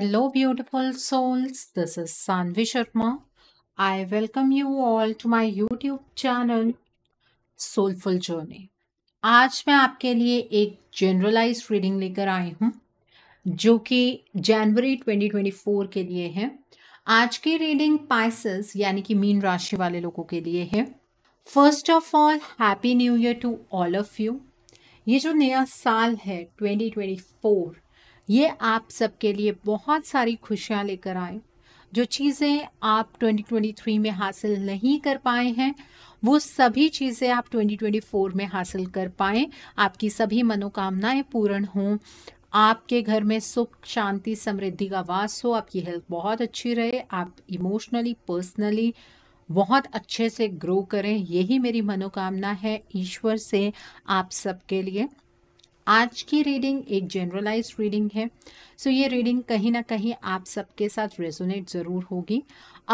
hello beautiful souls this is Sanvi Sharma I welcome you all to my YouTube channel soulful journey आज मैं आपके लिए एक generalise reading लेकर आई हूँ जो कि जनवरी 2024 के लिए है आज की रीडिंग पाइसेस यानी कि मीन राशि वाले लोगों के लिए है first of all happy new year to all of you ये जो नया साल है 2024 ये आप सबके लिए बहुत सारी खुशियाँ लेकर आए जो चीज़ें आप 2023 में हासिल नहीं कर पाए हैं वो सभी चीज़ें आप 2024 में हासिल कर पाएँ आपकी सभी मनोकामनाएं पूर्ण हों आपके घर में सुख शांति समृद्धि का वास हो आपकी हेल्थ बहुत अच्छी रहे आप इमोशनली पर्सनली बहुत अच्छे से ग्रो करें यही मेरी मनोकामना है ईश्वर से आप सबके लिए आज की रीडिंग एक जनरलाइज रीडिंग है सो so ये रीडिंग कहीं ना कहीं आप सबके साथ रेजोनेट ज़रूर होगी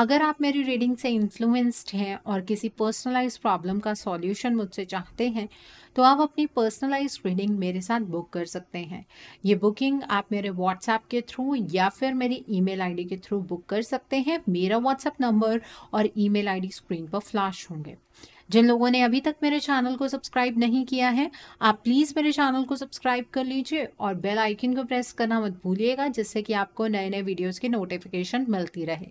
अगर आप मेरी रीडिंग से इन्फ्लुएंस्ड हैं और किसी पर्सनलाइज प्रॉब्लम का सॉल्यूशन मुझसे चाहते हैं तो आप अपनी पर्सनलाइज रीडिंग मेरे साथ बुक कर सकते हैं ये बुकिंग आप मेरे व्हाट्सएप के थ्रू या फिर मेरी ई मेल के थ्रू बुक कर सकते हैं मेरा व्हाट्सएप नंबर और ई मेल स्क्रीन पर फ्लाश होंगे जिन लोगों ने अभी तक मेरे चैनल को सब्सक्राइब नहीं किया है आप प्लीज़ मेरे चैनल को सब्सक्राइब कर लीजिए और बेल आइकन को प्रेस करना मत भूलिएगा जिससे कि आपको नए नए वीडियोज़ की नोटिफिकेशन मिलती रहे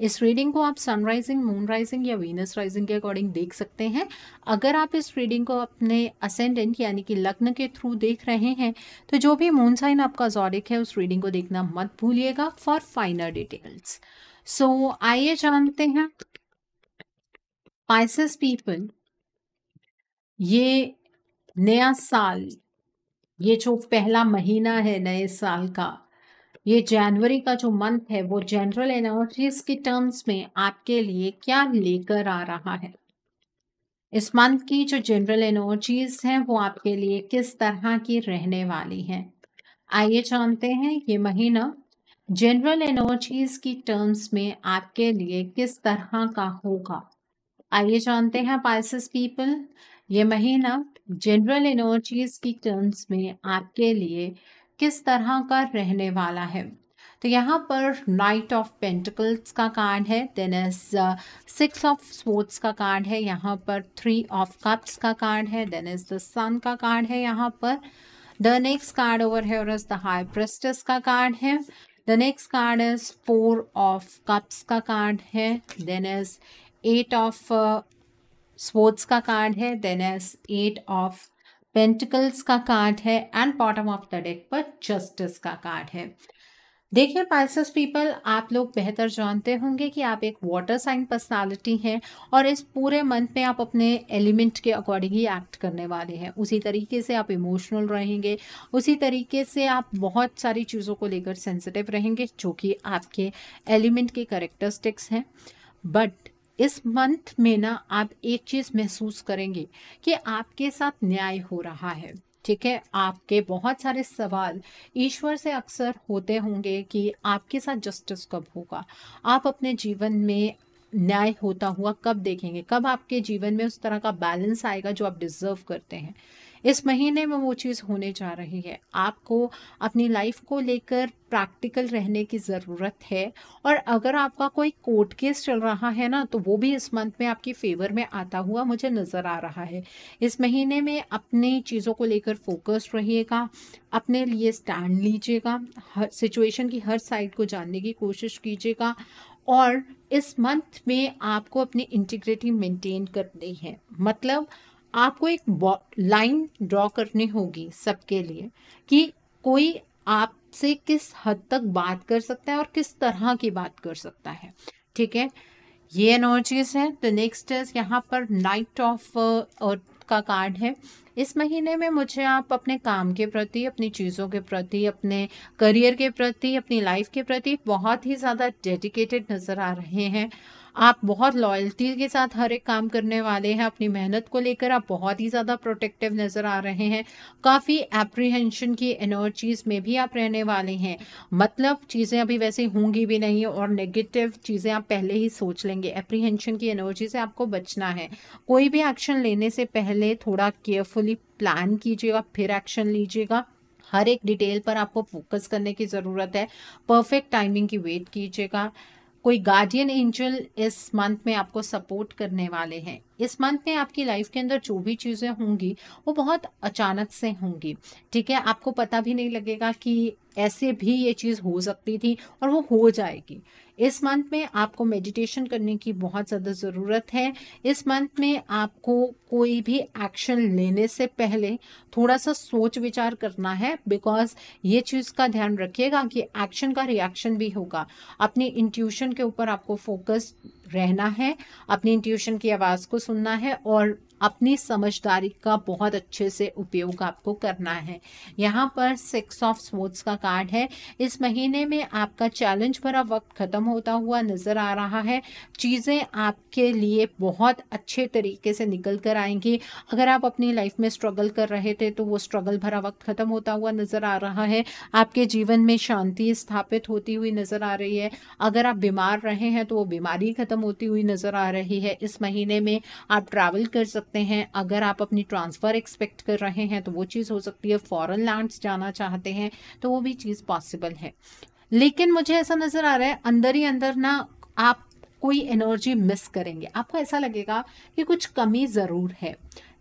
इस रीडिंग को आप सन राइजिंग मून राइजिंग या वीनस राइजिंग के अकॉर्डिंग देख सकते हैं अगर आप इस रीडिंग को अपने असेंडेंट यानी कि लग्न के थ्रू देख रहे हैं तो जो भी मून साइन आपका जॉरिक है उस रीडिंग को देखना मत भूलिएगा फॉर फाइनर डिटेल्स सो आइए जानते हैं पाइसेस पीपल ये नया साल ये जो पहला महीना है नए साल का ये जनवरी का जो मंथ है वो जनरल एनर्जीज के टर्म्स में आपके लिए क्या लेकर आ रहा है इस मंथ की जो जनरल एनर्जीज हैं वो आपके लिए किस तरह की रहने वाली हैं आइए जानते हैं ये महीना जनरल एनर्जीज की टर्म्स में आपके लिए किस तरह का होगा आइए जानते हैं पाइसिस पीपल ये महीना जनरल एनर्जीज की टर्म्स में आपके लिए किस तरह का रहने वाला है तो यहाँ पर नाइट ऑफ पेंटिकल्स का कार्ड है then is six of swords का कार्ड है यहाँ पर थ्री ऑफ कप्स का कार्ड है देन इज द सन का कार्ड है यहाँ पर द नेक्स्ट कार्ड ओवर है और इज द हाई प्रेस्टस का कार्ड है the next card is four of cups का कार्ड है then is eight of swords का कार्ड है then is eight of pentacles का कार्ड है and bottom of the deck पर जस्टिस का कार्ड है देखिए पाइसस पीपल आप लोग बेहतर जानते होंगे कि आप एक वाटर साइन पर्सनालिटी हैं और इस पूरे मंथ में आप अपने एलिमेंट के अकॉर्डिंग ही एक्ट करने वाले हैं उसी तरीके से आप इमोशनल रहेंगे उसी तरीके से आप बहुत सारी चीज़ों को लेकर सेंसिटिव रहेंगे जो कि आपके एलिमेंट के करेक्टरिस्टिक्स हैं बट इस मंथ में ना आप एक चीज़ महसूस करेंगे कि आपके साथ न्याय हो रहा है ठीक है आपके बहुत सारे सवाल ईश्वर से अक्सर होते होंगे कि आपके साथ जस्टिस कब होगा आप अपने जीवन में न्याय होता हुआ कब देखेंगे कब आपके जीवन में उस तरह का बैलेंस आएगा जो आप डिजर्व करते हैं इस महीने में वो चीज़ होने जा रही है आपको अपनी लाइफ को लेकर प्रैक्टिकल रहने की ज़रूरत है और अगर आपका कोई कोर्ट केस चल रहा है ना तो वो भी इस मंथ में आपकी फेवर में आता हुआ मुझे नज़र आ रहा है इस महीने में अपनी चीज़ों को लेकर फोकस्ड रहिएगा अपने लिए स्टैंड लीजिएगा हर सिचुएशन की हर साइड को जानने की कोशिश कीजिएगा और इस मंथ में आपको अपनी इंटीग्रिटी मेंटेन करनी है मतलब आपको एक लाइन ड्रॉ करनी होगी सबके लिए कि कोई आपसे किस हद तक बात कर सकता है और किस तरह की बात कर सकता है ठीक है ये एनर्जीज है तो नेक्स्ट यहाँ पर नाइट ऑफ uh, का कार्ड है इस महीने में मुझे आप अपने काम के प्रति अपनी चीज़ों के प्रति अपने करियर के प्रति अपनी लाइफ के प्रति बहुत ही ज़्यादा डेडिकेटेड नज़र आ रहे हैं आप बहुत लॉयल्टी के साथ हर एक काम करने वाले हैं अपनी मेहनत को लेकर आप बहुत ही ज़्यादा प्रोटेक्टिव नज़र आ रहे हैं काफ़ी एप्रीहेंशन की एनर्जीज में भी आप रहने वाले हैं मतलब चीज़ें अभी वैसे होंगी भी नहीं और नेगेटिव चीज़ें आप पहले ही सोच लेंगे एप्रीहेंशन की एनर्जी से आपको बचना है कोई भी एक्शन लेने से पहले थोड़ा केयरफुली प्लान कीजिएगा फिर एक्शन लीजिएगा हर एक डिटेल पर आपको फोकस करने की ज़रूरत है परफेक्ट टाइमिंग की वेट कीजिएगा कोई गार्डियन एंजल इस मंथ में आपको सपोर्ट करने वाले हैं इस मंथ में आपकी लाइफ के अंदर जो भी चीज़ें होंगी वो बहुत अचानक से होंगी ठीक है आपको पता भी नहीं लगेगा कि ऐसे भी ये चीज़ हो सकती थी और वो हो जाएगी इस मंथ में आपको मेडिटेशन करने की बहुत ज़्यादा ज़रूरत है इस मंथ में आपको कोई भी एक्शन लेने से पहले थोड़ा सा सोच विचार करना है बिकॉज ये चीज़ का ध्यान रखिएगा कि एक्शन का रिएक्शन भी होगा अपनी इंट्यूशन के ऊपर आपको फोकस रहना है अपनी इंट्यूशन की आवाज़ को सुनना है और अपनी समझदारी का बहुत अच्छे से उपयोग आपको करना है यहाँ पर सिक्स ऑफ स्पोर्ट्स का कार्ड है इस महीने में आपका चैलेंज भरा वक्त ख़त्म होता हुआ नज़र आ रहा है चीज़ें आपके लिए बहुत अच्छे तरीके से निकल कर आएंगी अगर आप अपनी लाइफ में स्ट्रगल कर रहे थे तो वो स्ट्रगल भरा वक्त ख़त्म होता हुआ नज़र आ रहा है आपके जीवन में शांति स्थापित होती हुई नज़र आ रही है अगर आप बीमार रहे हैं तो वो बीमारी ख़त्म होती हुई नज़र आ रही है इस महीने में आप ट्रैवल कर सकते सकते हैं अगर आप अपनी ट्रांसफ़र एक्सपेक्ट कर रहे हैं तो वो चीज़ हो सकती है फॉरेन लैंड्स जाना चाहते हैं तो वो भी चीज़ पॉसिबल है लेकिन मुझे ऐसा नज़र आ रहा है अंदर ही अंदर ना आप कोई एनर्जी मिस करेंगे आपको ऐसा लगेगा कि कुछ कमी ज़रूर है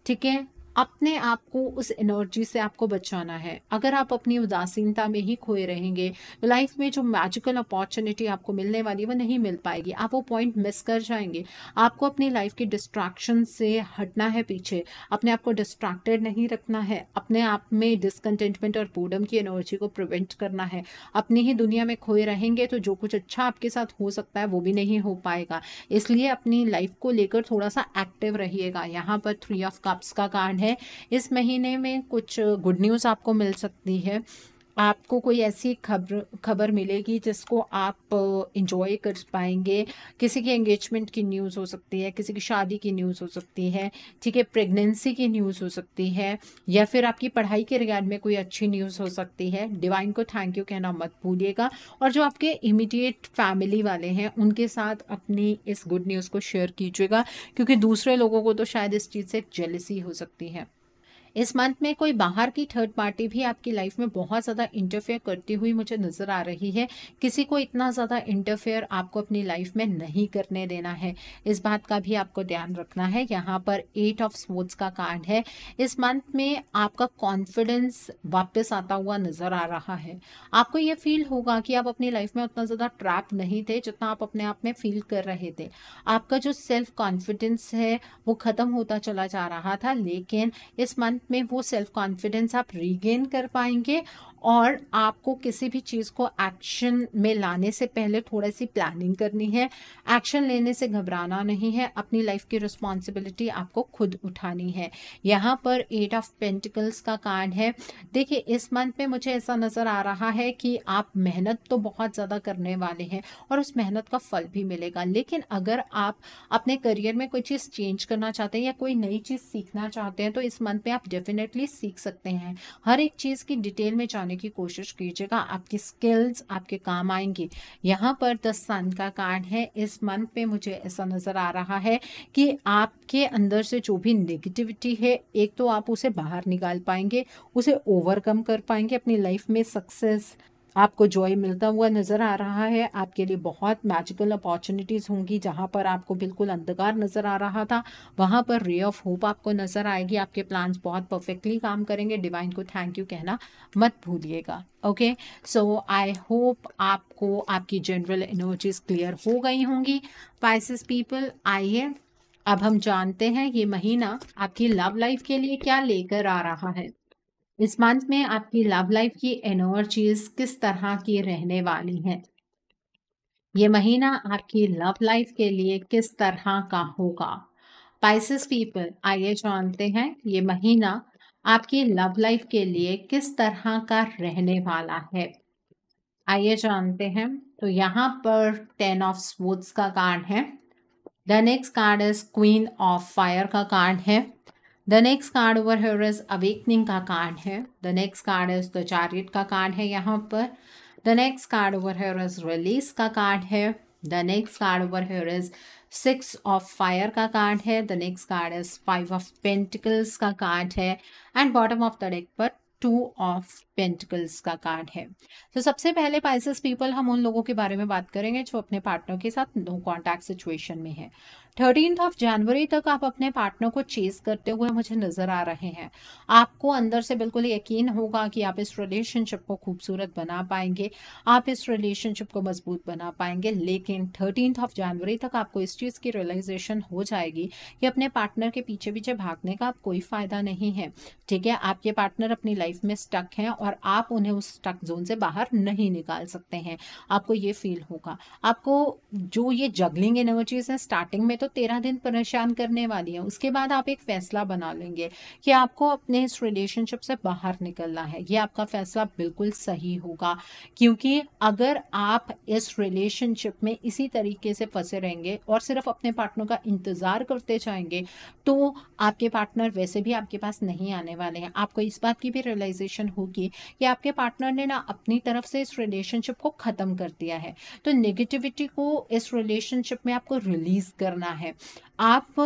ठीक है अपने आप को उस एनर्जी से आपको बचाना है अगर आप अपनी उदासीनता में ही खोए रहेंगे लाइफ में जो मैजिकल अपॉर्चुनिटी आपको मिलने वाली वो नहीं मिल पाएगी आप वो पॉइंट मिस कर जाएंगे आपको अपनी लाइफ की डिस्ट्रैक्शन से हटना है पीछे अपने आप को डिस्ट्रैक्टेड नहीं रखना है अपने आप में डिसकंटेंटमेंट और बोर्डम की एनर्जी को प्रिवेंट करना है अपनी ही दुनिया में खोए रहेंगे तो जो कुछ अच्छा आपके साथ हो सकता है वो भी नहीं हो पाएगा इसलिए अपनी लाइफ को लेकर थोड़ा सा एक्टिव रहिएगा यहाँ पर थ्री ऑफ कप्स का कार्ड है इस महीने में कुछ गुड न्यूज़ आपको मिल सकती है आपको कोई ऐसी खबर खबर मिलेगी जिसको आप इंजॉय कर पाएंगे किसी की एंगेजमेंट की न्यूज़ हो सकती है किसी की शादी की न्यूज़ हो सकती है ठीक है प्रेगनेंसी की न्यूज़ हो सकती है या फिर आपकी पढ़ाई के रिगार्ड में कोई अच्छी न्यूज़ हो सकती है डिवाइन को थैंक यू कहना मत भूलिएगा और जो आपके इमिडिएट फैमिली वाले हैं उनके साथ अपनी इस गुड न्यूज़ को शेयर कीजिएगा क्योंकि दूसरे लोगों को तो शायद इस चीज़ से जेलसी हो सकती है इस मंथ में कोई बाहर की थर्ड पार्टी भी आपकी लाइफ में बहुत ज़्यादा इंटरफेयर करती हुई मुझे नज़र आ रही है किसी को इतना ज़्यादा इंटरफेयर आपको अपनी लाइफ में नहीं करने देना है इस बात का भी आपको ध्यान रखना है यहाँ पर एट ऑफ स्पोर्ट्स का कार्ड है इस मंथ में आपका कॉन्फिडेंस वापस आता हुआ नज़र आ रहा है आपको ये फील होगा कि आप अपनी लाइफ में उतना ज़्यादा ट्रैप नहीं थे जितना आप अपने आप में फील कर रहे थे आपका जो सेल्फ कॉन्फिडेंस है वो ख़त्म होता चला जा रहा था लेकिन इस मंथ में वो सेल्फ कॉन्फिडेंस आप रीगेन कर पाएंगे और आपको किसी भी चीज़ को एक्शन में लाने से पहले थोड़ा सी प्लानिंग करनी है एक्शन लेने से घबराना नहीं है अपनी लाइफ की रिस्पॉन्सिबिलिटी आपको खुद उठानी है यहाँ पर एट ऑफ पेंटिकल्स का कार्ड है देखिए इस मंथ में मुझे ऐसा नज़र आ रहा है कि आप मेहनत तो बहुत ज़्यादा करने वाले हैं और उस मेहनत का फल भी मिलेगा लेकिन अगर आप अपने करियर में कोई चीज़ चेंज करना चाहते हैं या कोई नई चीज़ सीखना चाहते हैं तो इस मंथ में आप डेफिनेटली सीख सकते हैं हर एक चीज़ की डिटेल में जाने करने की कोशिश कीजिएगा आपकी स्किल्स आपके काम आएंगी यहाँ पर द सन का कार्ड है इस मंथ में मुझे ऐसा नज़र आ रहा है कि आपके अंदर से जो भी नेगेटिविटी है एक तो आप उसे बाहर निकाल पाएंगे उसे ओवरकम कर पाएंगे अपनी लाइफ में सक्सेस आपको जॉय मिलता हुआ नज़र आ रहा है आपके लिए बहुत मैजिकल अपॉर्चुनिटीज़ होंगी जहाँ पर आपको बिल्कुल अंधकार नज़र आ रहा था वहाँ पर रे ऑफ होप आपको नज़र आएगी आपके प्लान्स बहुत परफेक्टली काम करेंगे डिवाइन को थैंक यू कहना मत भूलिएगा ओके सो आई होप आपको आपकी जनरल एनर्जीज क्लियर हो गई होंगी पाइसिस पीपल आइए अब हम जानते हैं ये महीना आपकी लव लाइफ के लिए क्या लेकर आ रहा है इस मंथ में आपकी लव लाइफ की एनर्जीज किस तरह की रहने वाली हैं ये महीना आपकी लव लाइफ के लिए किस तरह का होगा पाइसिस पीपल आइए जानते हैं ये महीना आपकी लव लाइफ के लिए किस तरह का रहने वाला है आइए जानते हैं तो यहाँ पर टेन ऑफ स्वोर्ड्स का कार्ड है the next card is queen of fire का कार्ड है the next card over here is awakening का कार्ड है the next card is the chariot का कार्ड है यहाँ पर the next card over here is release का कार्ड है the next card over here is six of fire का card है the next card is five of pentacles का card है and bottom of the deck पर two of pentacles का card है तो so, सबसे पहले पाइसिस पीपल हम उन लोगों के बारे में बात करेंगे जो अपने पार्टनर के साथ नो कॉन्टैक्ट सिचुएशन में है थर्टीन ऑफ जनवरी तक आप अपने पार्टनर को चेस करते हुए मुझे नजर आ रहे हैं आपको अंदर से बिल्कुल यकीन होगा कि आप इस रिलेशनशिप को खूबसूरत बना पाएंगे आप इस रिलेशनशिप को मजबूत बना पाएंगे लेकिन थर्टीन ऑफ जनवरी तक आपको इस चीज़ की रियलाइजेशन हो जाएगी कि अपने पार्टनर के पीछे पीछे भागने का आप कोई फायदा नहीं है ठीक है आपके पार्टनर अपनी लाइफ में स्टक है और आप उन्हें उस स्टक जोन से बाहर नहीं निकाल सकते हैं आपको ये फील होगा आपको जो ये जगलिंग एनर्जीज हैं स्टार्टिंग में तो तेरह दिन परेशान करने वाली है उसके बाद आप एक फैसला बना लेंगे कि आपको अपने इस रिलेशनशिप से बाहर निकलना है ये आपका फैसला बिल्कुल सही होगा क्योंकि अगर आप इस रिलेशनशिप में इसी तरीके से फंसे रहेंगे और सिर्फ अपने पार्टनर का इंतज़ार करते जाएंगे तो आपके पार्टनर वैसे भी आपके पास नहीं आने वाले हैं आपको इस बात की भी रियलाइजेशन होगी कि आपके पार्टनर ने ना अपनी तरफ से इस रिलेशनशिप को ख़त्म कर दिया है तो नेगेटिविटी को इस रिलेशनशिप में आपको रिलीज़ करना है आप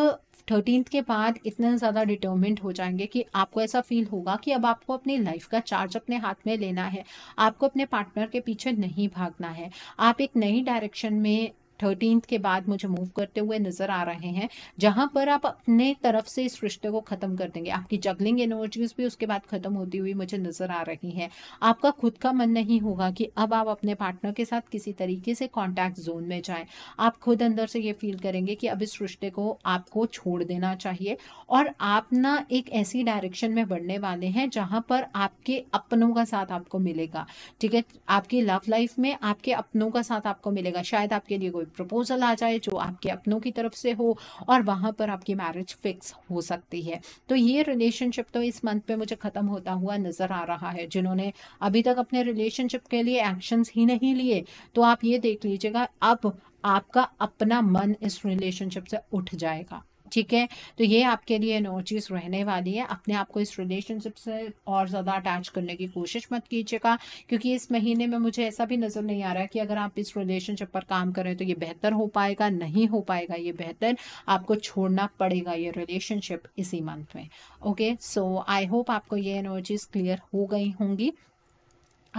थर्टीन के बाद इतना ज़्यादा डिटर्मेंट हो जाएंगे कि आपको ऐसा फील होगा कि अब आपको अपनी लाइफ का चार्ज अपने हाथ में लेना है आपको अपने पार्टनर के पीछे नहीं भागना है आप एक नई डायरेक्शन में थर्टीन के बाद मुझे मूव करते हुए नजर आ रहे हैं जहां पर आप अपने तरफ से इस रिश्ते को खत्म कर देंगे आपकी जगलिंग एनर्जीज भी उसके बाद खत्म होती हुई मुझे नजर आ रही है आपका खुद का मन नहीं होगा कि अब आप अपने पार्टनर के साथ किसी तरीके से कॉन्टैक्ट जोन में जाए आप खुद अंदर से ये फील करेंगे कि अब इस रिश्ते को आपको छोड़ देना चाहिए और आप ना एक ऐसी डायरेक्शन में बढ़ने वाले हैं जहाँ पर आपके अपनों का साथ आपको मिलेगा ठीक है आपकी लव लाइफ में आपके अपनों का साथ आपको मिलेगा शायद आपके लिए कोई प्रपोजल आ जाए जो आपके अपनों की तरफ से हो और वहाँ पर आपकी मैरिज फिक्स हो सकती है तो ये रिलेशनशिप तो इस मंथ में मुझे ख़त्म होता हुआ नज़र आ रहा है जिन्होंने अभी तक अपने रिलेशनशिप के लिए एक्शंस ही नहीं लिए तो आप ये देख लीजिएगा अब आपका अपना मन इस रिलेशनशिप से उठ जाएगा ठीक है तो ये आपके लिए एनर्जीज रहने वाली है अपने आप को इस रिलेशनशिप से और ज़्यादा अटैच करने की कोशिश मत कीजिएगा क्योंकि इस महीने में मुझे ऐसा भी नज़र नहीं आ रहा है कि अगर आप इस रिलेशनशिप पर काम करें तो ये बेहतर हो पाएगा नहीं हो पाएगा ये बेहतर आपको छोड़ना पड़ेगा ये रिलेशनशिप इसी मंथ में ओके सो आई होप आपको ये एनर्जीज क्लियर हो गई होंगी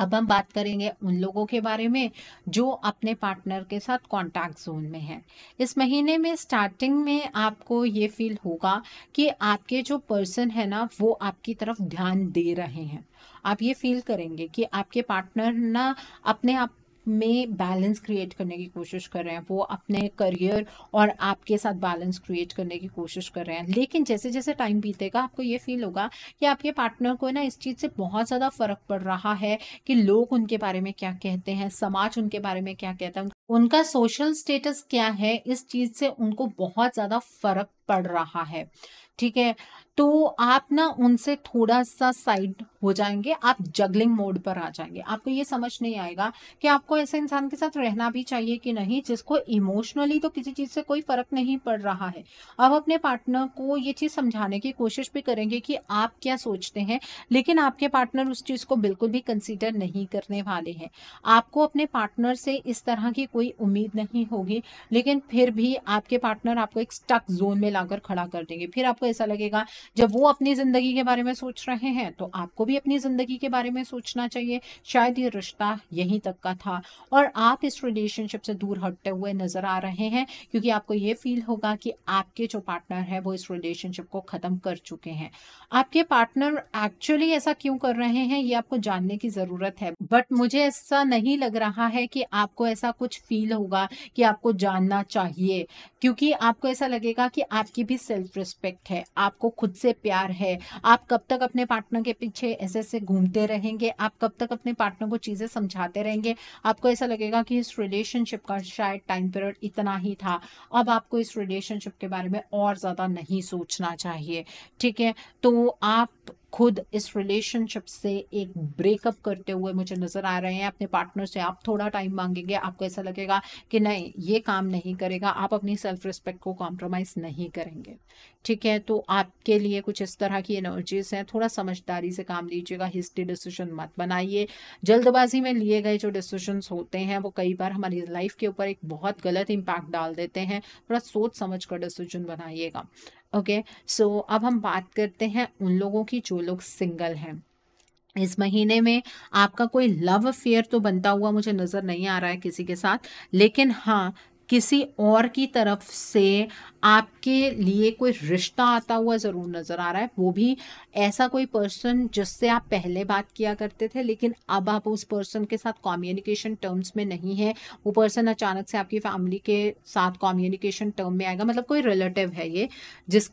अब हम बात करेंगे उन लोगों के बारे में जो अपने पार्टनर के साथ कांटेक्ट जोन में हैं इस महीने में स्टार्टिंग में आपको ये फील होगा कि आपके जो पर्सन है ना वो आपकी तरफ ध्यान दे रहे हैं आप ये फील करेंगे कि आपके पार्टनर ना अपने आप में बैलेंस क्रिएट करने की कोशिश कर रहे हैं वो अपने करियर और आपके साथ बैलेंस क्रिएट करने की कोशिश कर रहे हैं लेकिन जैसे जैसे टाइम बीतेगा आपको ये फील होगा कि आपके पार्टनर को ना इस चीज़ से बहुत ज़्यादा फ़र्क पड़ रहा है कि लोग उनके बारे में क्या कहते हैं समाज उनके बारे में क्या कहता है उनका सोशल स्टेटस क्या है इस चीज़ से उनको बहुत ज़्यादा फ़र्क पड़ रहा है ठीक है तो आप ना उनसे थोड़ा सा साइड हो जाएंगे आप जगलिंग मोड पर आ जाएंगे आपको ये समझ नहीं आएगा कि आपको ऐसे इंसान के साथ रहना भी चाहिए कि नहीं जिसको इमोशनली तो किसी चीज़ से कोई फर्क नहीं पड़ रहा है अब अपने पार्टनर को ये चीज़ समझाने की कोशिश भी करेंगे कि आप क्या सोचते हैं लेकिन आपके पार्टनर उस चीज़ को बिल्कुल भी कंसिडर नहीं करने वाले हैं आपको अपने पार्टनर से इस तरह की कोई उम्मीद नहीं होगी लेकिन फिर भी आपके पार्टनर आपको एक स्टक जोन में लाकर खड़ा कर देंगे फिर आपको ऐसा लगेगा जब वो अपनी ज़िंदगी के बारे में सोच रहे हैं तो आपको भी अपनी ज़िंदगी के बारे में सोचना चाहिए शायद ये रिश्ता यहीं तक का था और आप इस रिलेशनशिप से दूर हटते हुए नज़र आ रहे हैं क्योंकि आपको ये फील होगा कि आपके जो पार्टनर है वो इस रिलेशनशिप को ख़त्म कर चुके हैं आपके पार्टनर एक्चुअली ऐसा क्यों कर रहे हैं ये आपको जानने की ज़रूरत है बट मुझे ऐसा नहीं लग रहा है कि आपको ऐसा कुछ फील होगा कि आपको जानना चाहिए क्योंकि आपको ऐसा लगेगा कि आपकी भी सेल्फ रिस्पेक्ट है आपको खुद से प्यार है आप कब तक अपने पार्टनर के पीछे ऐसे ऐसे घूमते रहेंगे आप कब तक अपने पार्टनर को चीज़ें समझाते रहेंगे आपको ऐसा लगेगा कि इस रिलेशनशिप का शायद टाइम पीरियड इतना ही था अब आपको इस रिलेशनशिप के बारे में और ज़्यादा नहीं सोचना चाहिए ठीक है तो आप खुद इस रिलेशनशिप से एक ब्रेकअप करते हुए मुझे नज़र आ रहे हैं अपने पार्टनर से आप थोड़ा टाइम मांगेंगे आपको ऐसा लगेगा कि नहीं ये काम नहीं करेगा आप अपनी सेल्फ रिस्पेक्ट को कॉम्प्रोमाइज़ नहीं करेंगे ठीक है तो आपके लिए कुछ इस तरह की एनर्जीज हैं थोड़ा समझदारी से काम लीजिएगा हिस्ट्री डिसीजन मत बनाइए जल्दबाजी में लिए गए जो डिसीजन होते हैं वो कई बार हमारी लाइफ के ऊपर एक बहुत गलत इम्पैक्ट डाल देते हैं थोड़ा सोच समझ कर डिसीजन बनाइएगा ओके okay, सो so, अब हम बात करते हैं उन लोगों की जो लोग सिंगल हैं इस महीने में आपका कोई लव अफेयर तो बनता हुआ मुझे नज़र नहीं आ रहा है किसी के साथ लेकिन हाँ किसी और की तरफ से आपके लिए कोई रिश्ता आता हुआ ज़रूर नज़र आ रहा है वो भी ऐसा कोई पर्सन जिससे आप पहले बात किया करते थे लेकिन अब आप उस पर्सन के साथ कम्युनिकेशन टर्म्स में नहीं है वो पर्सन अचानक से आपकी फैमिली के साथ कम्युनिकेशन टर्म में आएगा मतलब कोई रिलेटिव है ये जिस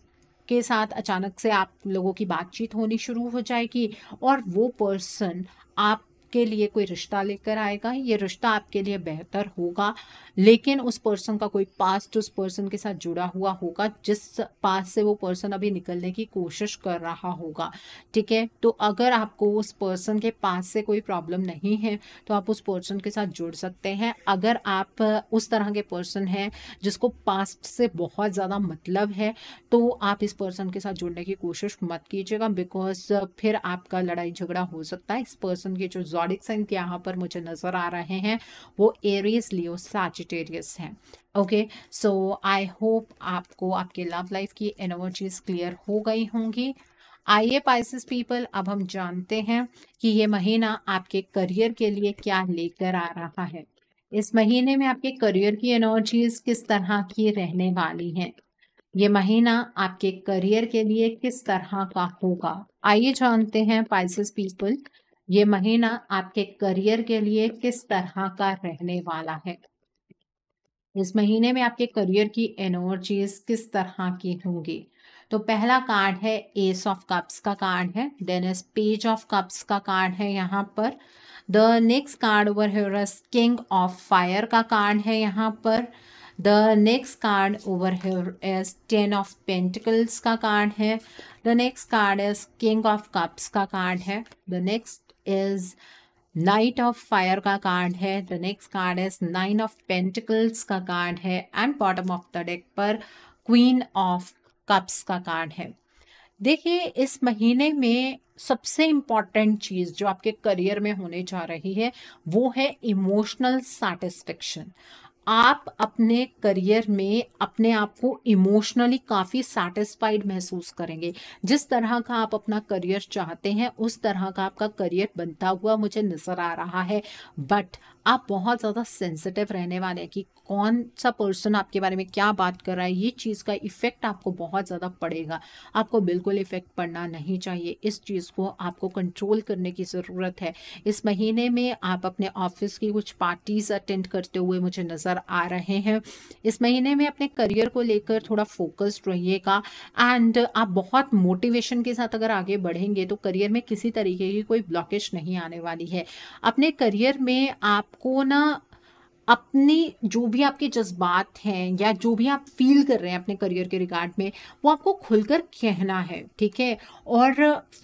के साथ अचानक से आप लोगों की बातचीत होनी शुरू हो जाएगी और वो पर्सन आप आपके लिए कोई रिश्ता लेकर आएगा ये रिश्ता आपके लिए बेहतर होगा लेकिन उस पर्सन का कोई पास्ट उस पर्सन के साथ जुड़ा हुआ होगा जिस पास से वो पर्सन अभी निकलने की कोशिश कर रहा होगा ठीक है तो अगर आपको उस पर्सन के पास से कोई प्रॉब्लम नहीं है तो आप उस पर्सन के साथ जुड़ सकते हैं अगर आप उस तरह के पर्सन हैं जिसको पास्ट से बहुत ज़्यादा मतलब है तो आप इस पर्सन के साथ जुड़ने की कोशिश मत कीजिएगा बिकॉज फिर आपका लड़ाई झगड़ा हो सकता है इस पर्सन के जो zodiac संघ यहाँ पर मुझे नज़र आ रहे हैं वो एरियस लियो सैजिटेरियस हैं ओके सो आई होप आपको आपके लव लाइफ की एनर्जीज क्लियर हो गई होंगी आइए पाइसिस पीपल अब हम जानते हैं कि ये महीना आपके करियर के लिए क्या लेकर आ रहा है इस महीने में आपके करियर की एनर्जीज किस तरह की रहने वाली हैं ये महीना आपके करियर के लिए किस तरह का होगा आइए जानते हैं पाइसिस पीपल ये महीना आपके करियर के लिए किस तरह का रहने वाला है इस महीने में आपके करियर की एनर्जीज किस तरह की होंगी तो पहला कार्ड है एस ऑफ कप्स का कार्ड है then is page of cups का कार्ड है यहाँ पर the next card over here king of fire का कार्ड है यहाँ पर the next card over here is ten of pentacles का कार्ड है the next card is king of cups का कार्ड है the next is knight of fire का card है the next card is nine of pentacles का card है and bottom of the deck पर queen of cups का card है देखिए इस महीने में सबसे इम्पॉर्टेंट चीज़ जो आपके करियर में होने जा रही है वो है इमोशनल सेटिस्फेक्शन आप अपने करियर में अपने आप को इमोशनली काफ़ी सेटिस्फाइड महसूस करेंगे जिस तरह का आप अपना करियर चाहते हैं उस तरह का आपका करियर बनता हुआ मुझे नज़र आ रहा है बट आप बहुत ज़्यादा सेंसिटिव रहने वाले हैं कि कौन सा पर्सन आपके बारे में क्या बात कर रहा है ये चीज़ का इफ़ेक्ट आपको बहुत ज़्यादा पड़ेगा आपको बिल्कुल इफ़ेक्ट पड़ना नहीं चाहिए इस चीज़ को आपको कंट्रोल करने की ज़रूरत है इस महीने में आप अपने ऑफिस की कुछ पार्टीज़ अटेंड करते हुए मुझे नज़र आ रहे हैं इस महीने में अपने करियर को लेकर थोड़ा फोकस्ड रहिएगा एंड आप बहुत मोटिवेशन के साथ अगर आगे बढ़ेंगे तो करियर में किसी तरीके की कोई ब्लॉकेज नहीं आने वाली है अपने करियर में आप ಕೋನ अपने जो भी आपके जज्बात हैं या जो भी आप फील कर रहे हैं अपने करियर के रिगार्ड में वो आपको खुलकर कहना है ठीक है और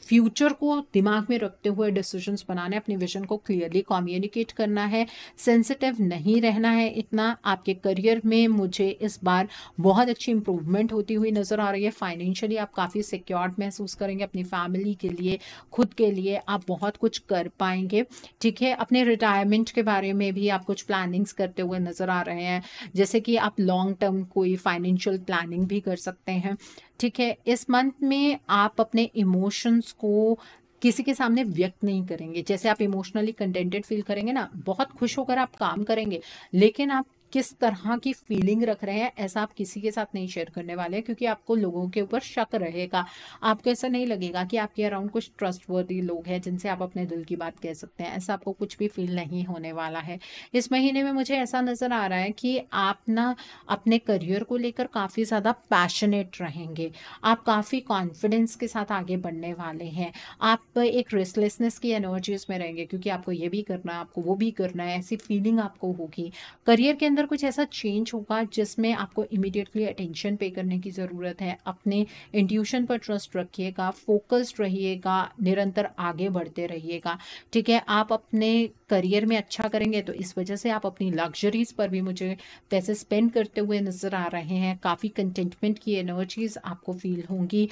फ्यूचर को दिमाग में रखते हुए डिसीजंस बनाने अपने विजन को क्लियरली कम्युनिकेट करना है सेंसिटिव नहीं रहना है इतना आपके करियर में मुझे इस बार बहुत अच्छी इंप्रूवमेंट होती हुई नज़र आ रही है फाइनेंशियली आप काफ़ी सिक्योर्ड महसूस करेंगे अपनी फैमिली के लिए खुद के लिए आप बहुत कुछ कर पाएंगे ठीक है अपने रिटायरमेंट के बारे में भी आप कुछ प्लानिंग्स सेविंग्स करते हुए नज़र आ रहे हैं जैसे कि आप लॉन्ग टर्म कोई फाइनेंशियल प्लानिंग भी कर सकते हैं ठीक है इस मंथ में आप अपने इमोशंस को किसी के सामने व्यक्त नहीं करेंगे जैसे आप इमोशनली कंटेंटेड फील करेंगे ना बहुत खुश होकर आप काम करेंगे लेकिन आप किस तरह की फीलिंग रख रहे हैं ऐसा आप किसी के साथ नहीं शेयर करने वाले हैं क्योंकि आपको लोगों के ऊपर शक रहेगा आपको ऐसा नहीं लगेगा कि आपके अराउंड कुछ ट्रस्टवर्दी लोग हैं जिनसे आप अपने दिल की बात कह सकते हैं ऐसा आपको कुछ भी फील नहीं होने वाला है इस महीने में मुझे ऐसा नज़र आ रहा है कि आप ना अपने करियर को लेकर काफ़ी ज़्यादा पैशनेट रहेंगे आप काफ़ी कॉन्फिडेंस के साथ आगे बढ़ने वाले हैं आप एक रेस्टलेसनेस की एनर्जी उसमें रहेंगे क्योंकि आपको ये भी करना है आपको वो भी करना है ऐसी फीलिंग आपको होगी करियर के अंदर अंदर कुछ ऐसा चेंज होगा जिसमें आपको इमिडिएटली अटेंशन पे करने की ज़रूरत है अपने इंट्यूशन पर ट्रस्ट रखिएगा फोकस्ड रहिएगा निरंतर आगे बढ़ते रहिएगा ठीक है आप अपने करियर में अच्छा करेंगे तो इस वजह से आप अपनी लग्जरीज पर भी मुझे पैसे स्पेंड करते हुए नज़र आ रहे हैं काफ़ी कंटेंटमेंट की एनर्जीज आपको फील होंगी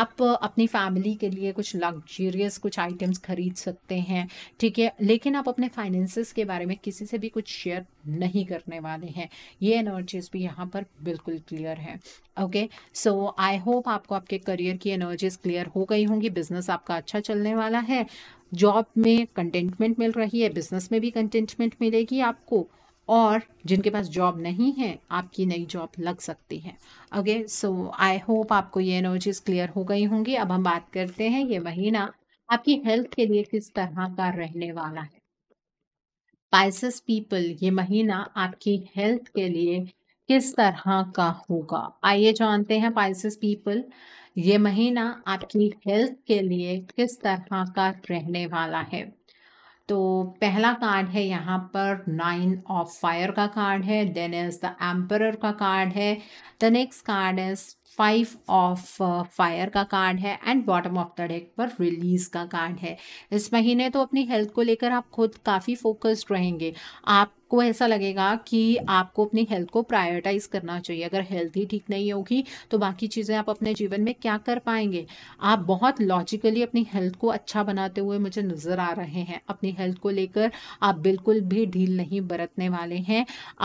आप अपनी फैमिली के लिए कुछ लग्जरियस कुछ आइटम्स खरीद सकते हैं ठीक है लेकिन आप अपने फाइनेंसेस के बारे में किसी से भी कुछ शेयर नहीं करने वाले वाले हैं ये एनर्जीज भी यहाँ पर बिल्कुल क्लियर है ओके सो आई होप आपको आपके करियर की एनर्जीज क्लियर हो गई होंगी बिजनेस आपका अच्छा चलने वाला है जॉब में कंटेंटमेंट मिल रही है बिजनेस में भी कंटेंटमेंट मिलेगी आपको और जिनके पास जॉब नहीं है आपकी नई जॉब लग सकती है ओके सो आई होप आपको ये एनर्जीज क्लियर हो गई होंगी अब हम बात करते हैं ये महीना आपकी हेल्थ के लिए किस तरह का रहने वाला है पाइसिस पीपल ये महीना आपकी हेल्थ के लिए किस तरह का होगा आइए जानते हैं पाइसिस पीपल ये महीना आपकी हेल्थ के लिए किस तरह का रहने वाला है तो पहला कार्ड है यहाँ पर नाइन ऑफ फायर का कार्ड है देन इज द एम्पर का कार्ड है the next card is five of fire का कार्ड है and bottom of the deck पर रिलीज का कार्ड है इस महीने तो अपनी हेल्थ को लेकर आप खुद काफ़ी फोकस्ड रहेंगे आप आपको ऐसा लगेगा कि आपको अपनी हेल्थ को प्रायोरिटाइज करना चाहिए अगर हेल्थ ही ठीक नहीं होगी तो बाकी चीज़ें आप अपने जीवन में क्या कर पाएंगे आप बहुत लॉजिकली अपनी हेल्थ को अच्छा बनाते हुए मुझे नज़र आ रहे हैं अपनी हेल्थ को लेकर आप बिल्कुल भी ढील नहीं बरतने वाले हैं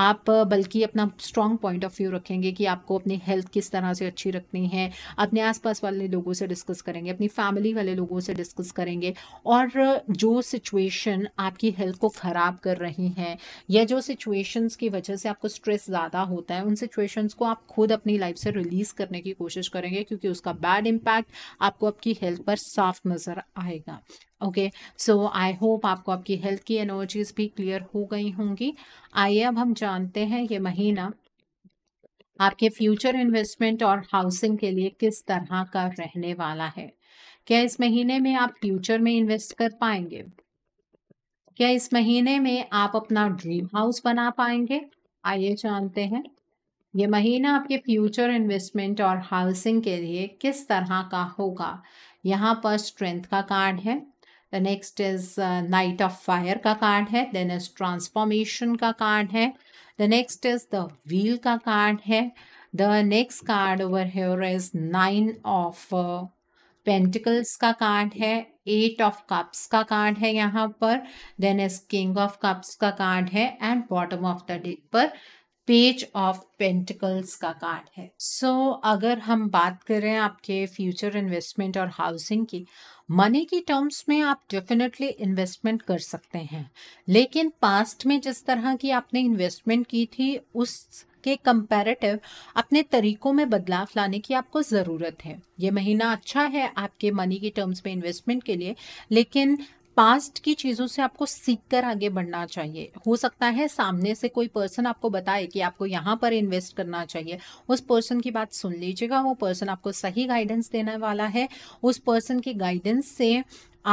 आप बल्कि अपना स्ट्रॉन्ग पॉइंट ऑफ व्यू रखेंगे कि आपको अपनी हेल्थ किस तरह से अच्छी रखनी है अपने आसपास वाले लोगों से डिस्कस करेंगे अपनी फैमिली वाले लोगों से डिस्कस करेंगे और जो सिचुएशन आपकी हेल्थ को ख़राब कर रही हैं या जो सिचुएशंस की वजह से आपको स्ट्रेस ज़्यादा होता है उन सिचुएशंस को आप खुद अपनी लाइफ से रिलीज़ करने की कोशिश करेंगे क्योंकि उसका बैड इम्पैक्ट आपको आपकी हेल्थ पर साफ नज़र आएगा ओके सो आई होप आपको आपकी हेल्थ की एनर्जीज भी क्लियर हो गई होंगी आइए अब हम जानते हैं ये महीना आपके फ्यूचर इन्वेस्टमेंट और हाउसिंग के लिए किस तरह का रहने वाला है क्या इस महीने में आप फ्यूचर में इन्वेस्ट कर पाएंगे क्या इस महीने में आप अपना ड्रीम हाउस बना पाएंगे आइए जानते हैं ये महीना आपके फ्यूचर इन्वेस्टमेंट और हाउसिंग के लिए किस तरह का होगा यहाँ पर स्ट्रेंथ का कार्ड है the next is knight of fire का कार्ड है देन इज ट्रांसफॉर्मेशन का कार्ड है the next is the wheel का कार्ड है the next card over here is nine of pentacles का कार्ड है एट ऑफ कप्स का कार्ड है यहाँ पर then is king of cups का कार्ड है and bottom of the deck पर पेज ऑफ पेंटिकल्स का कार्ड है सो so, अगर हम बात करें आपके फ्यूचर इन्वेस्टमेंट और हाउसिंग की मनी की टर्म्स में आप डेफिनेटली इन्वेस्टमेंट कर सकते हैं लेकिन पास्ट में जिस तरह की आपने इन्वेस्टमेंट की थी उस के कंपैरेटिव अपने तरीकों में बदलाव लाने की आपको ज़रूरत है ये महीना अच्छा है आपके मनी की टर्म्स में इन्वेस्टमेंट के लिए लेकिन पास्ट की चीज़ों से आपको सीख कर आगे बढ़ना चाहिए हो सकता है सामने से कोई पर्सन आपको बताए कि आपको यहाँ पर इन्वेस्ट करना चाहिए उस पर्सन की बात सुन लीजिएगा वो पर्सन आपको सही गाइडेंस देने वाला है उस पर्सन की गाइडेंस से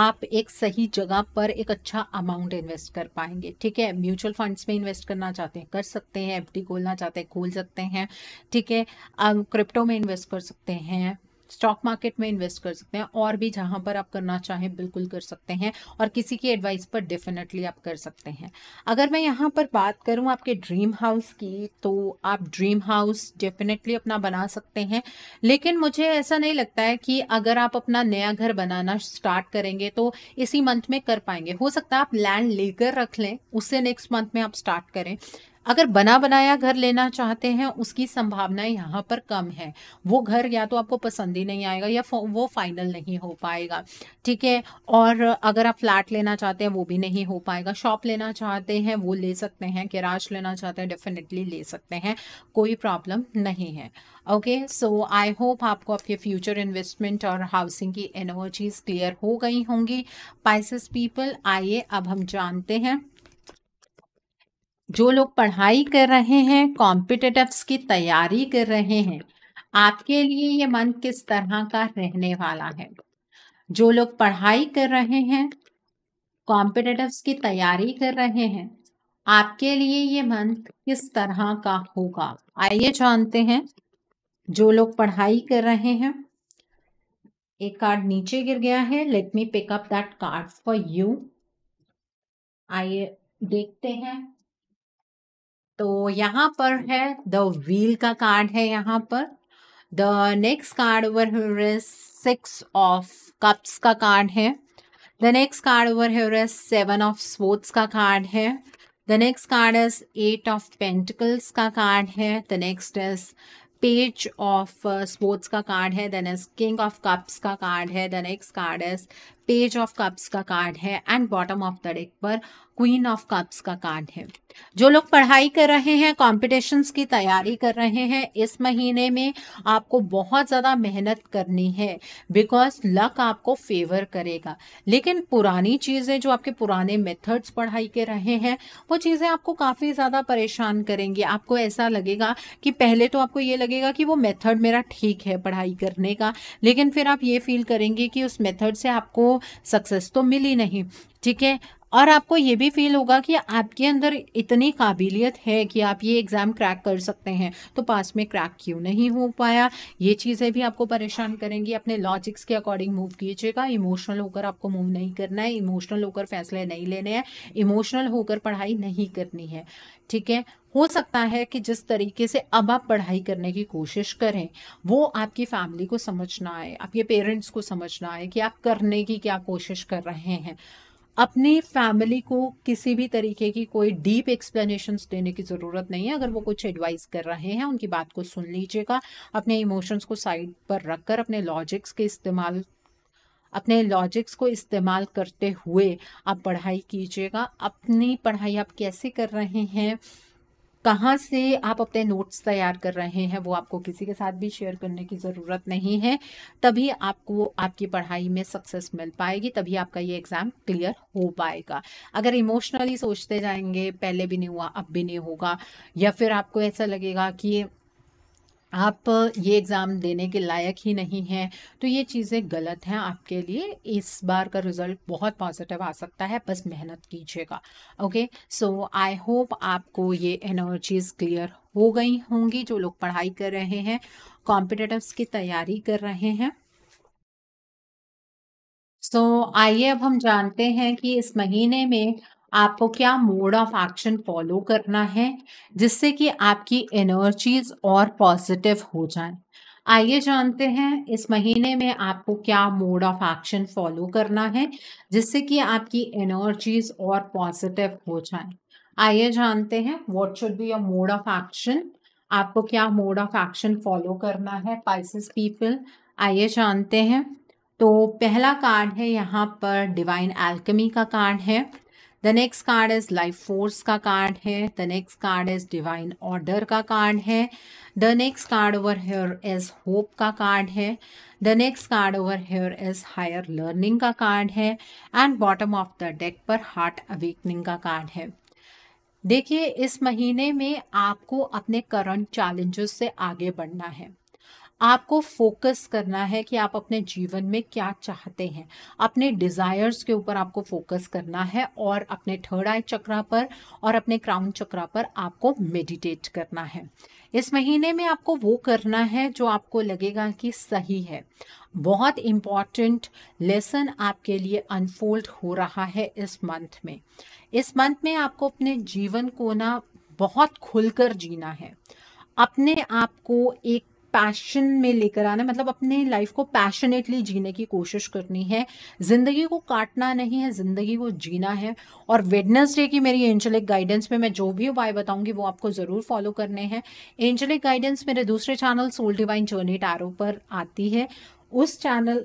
आप एक सही जगह पर एक अच्छा अमाउंट इन्वेस्ट कर पाएंगे ठीक है म्यूचुअल फंड्स में इन्वेस्ट करना चाहते हैं कर सकते हैं एफडी खोलना चाहते हैं खोल सकते हैं ठीक है क्रिप्टो में इन्वेस्ट कर सकते हैं स्टॉक मार्केट में इन्वेस्ट कर सकते हैं और भी जहां पर आप करना चाहें बिल्कुल कर सकते हैं और किसी की एडवाइस पर डेफिनेटली आप कर सकते हैं अगर मैं यहाँ पर बात करूँ आपके ड्रीम हाउस की तो आप ड्रीम हाउस डेफिनेटली अपना बना सकते हैं लेकिन मुझे ऐसा नहीं लगता है कि अगर आप अपना नया घर बनाना स्टार्ट करेंगे तो इसी मंथ में कर पाएंगे हो सकता है आप लैंड लेकर रख लें उससे नेक्स्ट मंथ में आप स्टार्ट करें अगर बना बनाया घर लेना चाहते हैं उसकी संभावना यहाँ पर कम है वो घर या तो आपको पसंद ही नहीं आएगा या वो फाइनल नहीं हो पाएगा ठीक है और अगर आप फ्लैट लेना चाहते हैं वो भी नहीं हो पाएगा शॉप लेना चाहते हैं वो ले सकते हैं किराज लेना चाहते हैं डेफिनेटली ले सकते हैं कोई प्रॉब्लम नहीं है ओके सो आई होप आपको आपके फ्यूचर इन्वेस्टमेंट और हाउसिंग की एनर्जीज क्लियर हो गई होंगी पाइसिस पीपल आइए अब हम जानते हैं जो लोग पढ़ाई कर रहे हैं कॉम्पिटेटिव की तैयारी कर रहे हैं आपके लिए ये मंथ किस तरह का रहने वाला है जो लोग पढ़ाई कर रहे हैं कॉम्पिटेटिव की तैयारी कर रहे हैं आपके लिए ये मंथ किस तरह का होगा आइए जानते हैं जो लोग पढ़ाई कर रहे हैं एक कार्ड नीचे गिर गया है let me pick up that card for you आइए देखते हैं तो यहाँ पर है द व्हील का कार्ड है यहाँ पर the next card over here six of cups का कार्ड है the next card over here seven of swords का कार्ड है the next card is eight of pentacles का कार्ड है the next is page of swords का card है then is king of cups का card है the next card is page of cups का card है and bottom of the deck पर queen of cups का कार्ड है जो लोग पढ़ाई कर रहे हैं कॉम्पिटिशन्स की तैयारी कर रहे हैं इस महीने में आपको बहुत ज़्यादा मेहनत करनी है बिकॉज लक आपको फेवर करेगा लेकिन पुरानी चीज़ें जो आपके पुराने मेथड्स पढ़ाई के रहे हैं वो चीज़ें आपको काफ़ी ज़्यादा परेशान करेंगी आपको ऐसा लगेगा कि पहले तो आपको ये लगेगा कि वो मेथड मेरा ठीक है पढ़ाई करने का लेकिन फिर आप ये फील करेंगे कि उस मेथड से आपको सक्सेस तो मिली नहीं ठीक है और आपको ये भी फील होगा कि आपके अंदर इतनी काबिलियत है कि आप ये एग्ज़ाम क्रैक कर सकते हैं तो पास में क्रैक क्यों नहीं हो पाया ये चीज़ें भी आपको परेशान करेंगी अपने लॉजिक्स के अकॉर्डिंग मूव कीजिएगा इमोशनल होकर आपको मूव नहीं करना है इमोशनल होकर फैसले नहीं लेने हैं इमोशनल होकर पढ़ाई नहीं करनी है ठीक है हो सकता है कि जिस तरीके से अब आप पढ़ाई करने की कोशिश करें वो आपकी फैमिली को समझना आए आपके पेरेंट्स को समझना है आए कि आप करने की क्या कोशिश कर रहे हैं अपने फैमिली को किसी भी तरीके की कोई डीप एक्सप्लेनेशन देने की ज़रूरत नहीं है अगर वो कुछ एडवाइस कर रहे हैं उनकी बात को सुन लीजिएगा अपने इमोशंस को साइड पर रखकर अपने लॉजिक्स के इस्तेमाल अपने लॉजिक्स को इस्तेमाल करते हुए आप पढ़ाई कीजिएगा अपनी पढ़ाई आप कैसे कर रहे हैं कहाँ से आप अपने नोट्स तैयार कर रहे हैं वो आपको किसी के साथ भी शेयर करने की ज़रूरत नहीं है तभी आपको आपकी पढ़ाई में सक्सेस मिल पाएगी तभी आपका ये एग्ज़ाम क्लियर हो पाएगा अगर इमोशनली सोचते जाएंगे पहले भी नहीं हुआ अब भी नहीं होगा या फिर आपको ऐसा लगेगा कि आप ये एग्ज़ाम देने के लायक ही नहीं हैं तो ये चीज़ें गलत हैं आपके लिए इस बार का रिज़ल्ट बहुत पॉजिटिव आ सकता है बस मेहनत कीजिएगा ओके सो आई होप आपको ये एनर्जीज़ क्लियर हो गई होंगी जो लोग पढ़ाई कर रहे हैं कॉम्पिटेटिव्स की तैयारी कर रहे हैं सो so, आइए अब हम जानते हैं कि इस महीने में आपको क्या मोड ऑफ एक्शन फॉलो करना है जिससे कि आपकी एनर्जीज और पॉजिटिव हो जाए आइए जानते हैं इस महीने में आपको क्या मोड ऑफ एक्शन फॉलो करना है जिससे कि आपकी एनर्जीज और पॉजिटिव हो जाए आइए जानते हैं what should be your mode of action आपको क्या मोड ऑफ एक्शन फॉलो करना है पाइसिस पीपल आइए जानते हैं तो पहला कार्ड है यहाँ पर डिवाइन एल्कमी का कार्ड है the next card is life force का कार्ड है the next card is divine order का कार्ड है the next card over here is hope का कार्ड है the next card over here is higher learning का card है and bottom of the deck पर heart awakening का card है देखिए इस महीने में आपको अपने करंट चैलेंजेस से आगे बढ़ना है आपको फोकस करना है कि आप अपने जीवन में क्या चाहते हैं अपने डिज़ायर्स के ऊपर आपको फोकस करना है और अपने थर्ड आई चक्रा पर और अपने क्राउन चक्रा पर आपको मेडिटेट करना है इस महीने में आपको वो करना है जो आपको लगेगा कि सही है बहुत इम्पॉर्टेंट लेसन आपके लिए अनफोल्ड हो रहा है इस मंथ में इस मंथ में आपको अपने जीवन को ना बहुत खुलकर जीना है अपने आप को एक पैशन में लेकर आना मतलब अपने लाइफ को पैशनेटली जीने की कोशिश करनी है ज़िंदगी को काटना नहीं है ज़िंदगी को जीना है और वेडनेसडे की मेरी एंजलिक गाइडेंस में मैं जो भी उपाय बताऊंगी वो आपको ज़रूर फॉलो करने हैं एंजलिक गाइडेंस मेरे दूसरे channel soul divine journey tarot पर आती है उस चैनल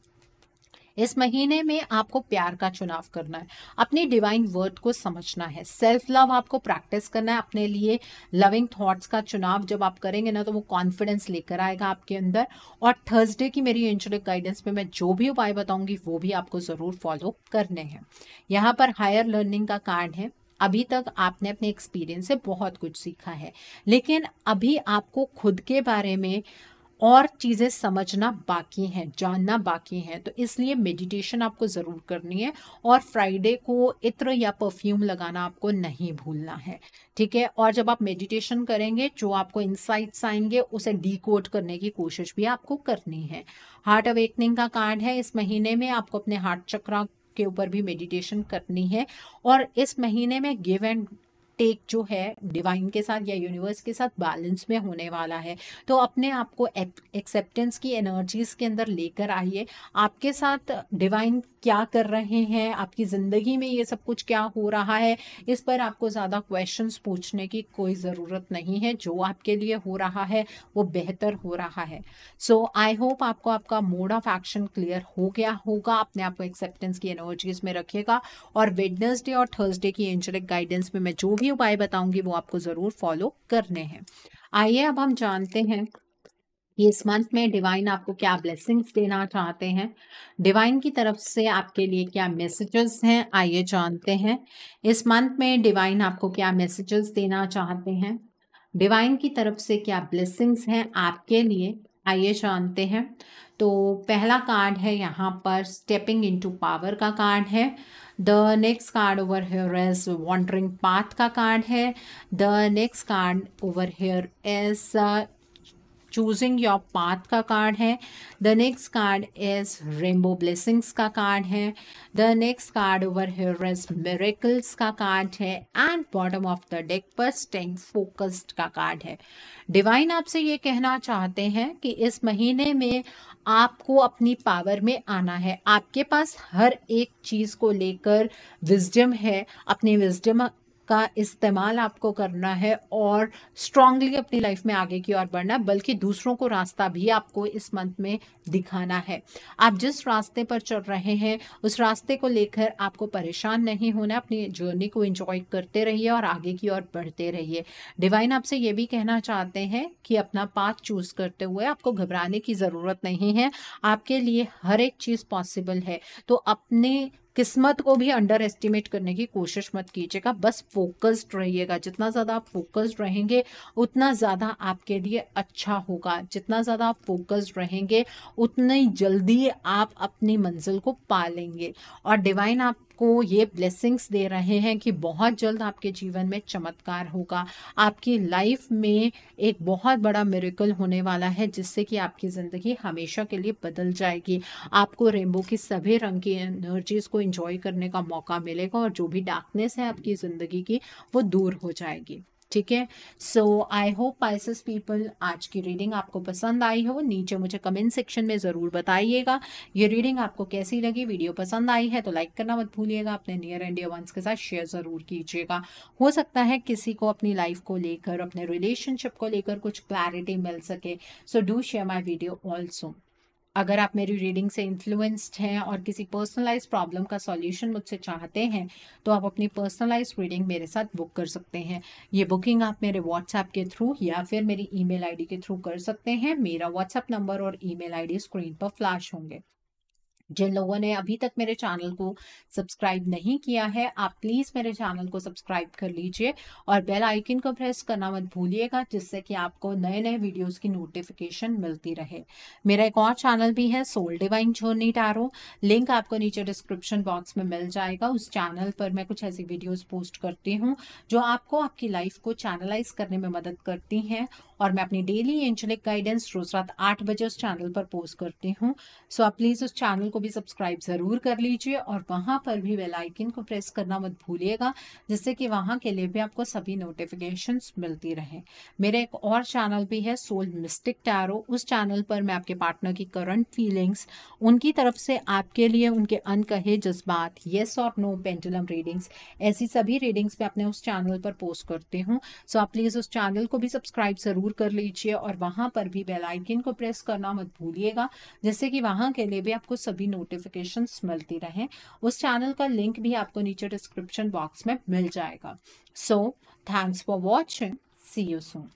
इस महीने में आपको प्यार का चुनाव करना है अपनी डिवाइन वर्थ को समझना है सेल्फ लव आपको प्रैक्टिस करना है अपने लिए लविंग थॉट्स का चुनाव जब आप करेंगे ना तो वो कॉन्फिडेंस लेकर आएगा आपके अंदर और थर्सडे की मेरी एंजलिक गाइडेंस में मैं जो भी उपाय बताऊंगी वो भी आपको ज़रूर फॉलो करने हैं यहाँ पर हायर लर्निंग का कार्ड है अभी तक आपने अपने एक्सपीरियंस से बहुत कुछ सीखा है लेकिन अभी आपको खुद के बारे में और चीज़ें समझना बाकी हैं जानना बाकी हैं तो इसलिए मेडिटेशन आपको ज़रूर करनी है और फ्राइडे को इत्र या परफ्यूम लगाना आपको नहीं भूलना है ठीक है और जब आप मेडिटेशन करेंगे जो आपको इंसाइट्स आएंगे उसे डीकोड करने की कोशिश भी आपको करनी है हार्ट अवेकनिंग का कार्ड है इस महीने में आपको अपने हार्ट चक्रा के ऊपर भी मेडिटेशन करनी है और इस महीने में गिव एंड टेक जो है डिवाइन के साथ या यूनिवर्स के साथ बैलेंस में होने वाला है तो अपने आप को एक्सेप्टेंस की एनर्जीज के अंदर लेकर आइए आपके साथ डिवाइन क्या कर रहे हैं आपकी ज़िंदगी में ये सब कुछ क्या हो रहा है इस पर आपको ज़्यादा क्वेश्चन पूछने की कोई ज़रूरत नहीं है जो आपके लिए हो रहा है वो बेहतर हो रहा है सो आई होप आपको आपका मोड ऑफ एक्शन क्लियर हो गया होगा अपने आप को एक्सेप्टेंस की एनर्जीज में रखिएगा और वेडनेसडे और थर्सडे की एंजलिक गाइडेंस में मैं जो भी उपाय बताऊंगी वो आपको ज़रूर फॉलो करने हैं आइए अब हम जानते हैं कि इस मंथ में डिवाइन आपको क्या ब्लेसिंग्स देना चाहते हैं डिवाइन की तरफ से आपके लिए क्या मैसेजेस हैं आइए जानते हैं इस मंथ में डिवाइन आपको क्या मैसेजेस देना चाहते हैं डिवाइन की तरफ से क्या ब्लेसिंग्स हैं आपके लिए आइए जानते हैं तो पहला कार्ड है यहाँ पर स्टेपिंग इनटू पावर का कार्ड है the next card over here as wandering path का कार्ड है the next card over here as choosing your path का कार्ड है the next card is rainbow blessings का कार्ड है the next card over here is miracles का card है and bottom of the deck पर staying focused का card है divine आपसे ये कहना चाहते हैं कि इस महीने में आपको अपनी पावर में आना है आपके पास हर एक चीज़ को लेकर विजडम है अपने विजडम का इस्तेमाल आपको करना है और स्ट्रांगली अपनी लाइफ में आगे की ओर बढ़ना बल्कि दूसरों को रास्ता भी आपको इस मंथ में दिखाना है आप जिस रास्ते पर चल रहे हैं उस रास्ते को लेकर आपको परेशान नहीं होना अपनी जर्नी को एंजॉय करते रहिए और आगे की ओर बढ़ते रहिए डिवाइन आपसे ये भी कहना चाहते हैं कि अपना पाथ चूज करते हुए आपको घबराने की ज़रूरत नहीं है आपके लिए हर एक चीज़ पॉसिबल है तो अपने किस्मत को भी अंडर एस्टिमेट करने की कोशिश मत कीजिएगा बस फोकस्ड रहिएगा जितना ज़्यादा आप फोकस्ड रहेंगे उतना ज़्यादा आपके लिए अच्छा होगा जितना ज़्यादा आप फोकस्ड रहेंगे उतनी जल्दी आप अपनी मंजिल को पा लेंगे और डिवाइन आप आपको ये ब्लेसिंग्स दे रहे हैं कि बहुत जल्द आपके जीवन में चमत्कार होगा आपकी लाइफ में एक बहुत बड़ा मेरिकल होने वाला है जिससे कि आपकी ज़िंदगी हमेशा के लिए बदल जाएगी आपको रेनबो की सभी रंग की एनर्जीज़ को इंजॉय करने का मौका मिलेगा और जो भी डार्कनेस है आपकी ज़िंदगी की वो दूर हो जाएगी ठीक है so I hope Pisces people आज की रीडिंग आपको पसंद आई हो नीचे मुझे कमेंट सेक्शन में ज़रूर बताइएगा ये रीडिंग आपको कैसी लगी वीडियो पसंद आई है तो लाइक करना मत भूलिएगा अपने नियर एंड डियर वंस के साथ शेयर ज़रूर कीजिएगा हो सकता है किसी को अपनी लाइफ को लेकर अपने रिलेशनशिप को लेकर कुछ क्लैरिटी मिल सके so do share my video also अगर आप मेरी रीडिंग से इन्फ्लुएंस्ड हैं और किसी पर्सनलाइज प्रॉब्लम का सॉल्यूशन मुझसे चाहते हैं तो आप अपनी पर्सनलाइज रीडिंग मेरे साथ बुक कर सकते हैं ये बुकिंग आप मेरे व्हाट्सएप के थ्रू या फिर मेरी ईमेल आईडी के थ्रू कर सकते हैं मेरा व्हाट्सएप नंबर और ईमेल आईडी स्क्रीन पर फ्लैश होंगे जिन लोगों ने अभी तक मेरे चैनल को सब्सक्राइब नहीं किया है आप प्लीज़ मेरे चैनल को सब्सक्राइब कर लीजिए और बेल आइकन को प्रेस करना मत भूलिएगा जिससे कि आपको नए नए वीडियोस की नोटिफिकेशन मिलती रहे मेरा एक और चैनल भी है soul divine journey tarot link आपको नीचे डिस्क्रिप्शन बॉक्स में मिल जाएगा उस चैनल पर मैं कुछ ऐसी वीडियोज़ पोस्ट करती हूँ जो आपको आपकी लाइफ को चैनलाइज करने में मदद करती हैं और मैं अपनी डेली एंजलिक गाइडेंस रोज रात आठ बजे उस चैनल पर पोस्ट करती हूँ सो आप प्लीज़ उस चैनल को भी सब्सक्राइब ज़रूर कर लीजिए और वहां पर भी बेल आइकन को प्रेस करना मत भूलिएगा जिससे कि वहां के लिए भी आपको सभी नोटिफिकेशन मिलती रहे मेरे एक और चैनल भी है सोल मिस्टिक टैरो उस चैनल पर मैं आपके पार्टनर की करंट फीलिंग्स उनकी तरफ से आपके लिए उनके अनकहे जज्बात येस और नो पेंटुलम रीडिंग्स ऐसी सभी रीडिंग्स मैं अपने उस चैनल पर पोस्ट करती हूँ सो आप प्लीज़ उस चैनल को भी सब्सक्राइब ज़रूर कर लीजिए और वहां पर भी बेलाइकिन को प्रेस करना मत भूलिएगा जिससे कि वहां के लिए भी आपको सभी नोटिफिकेशन मिलती रहें उस चैनल का लिंक भी आपको नीचे डिस्क्रिप्शन बॉक्स में मिल जाएगा so thanks for watching see you soon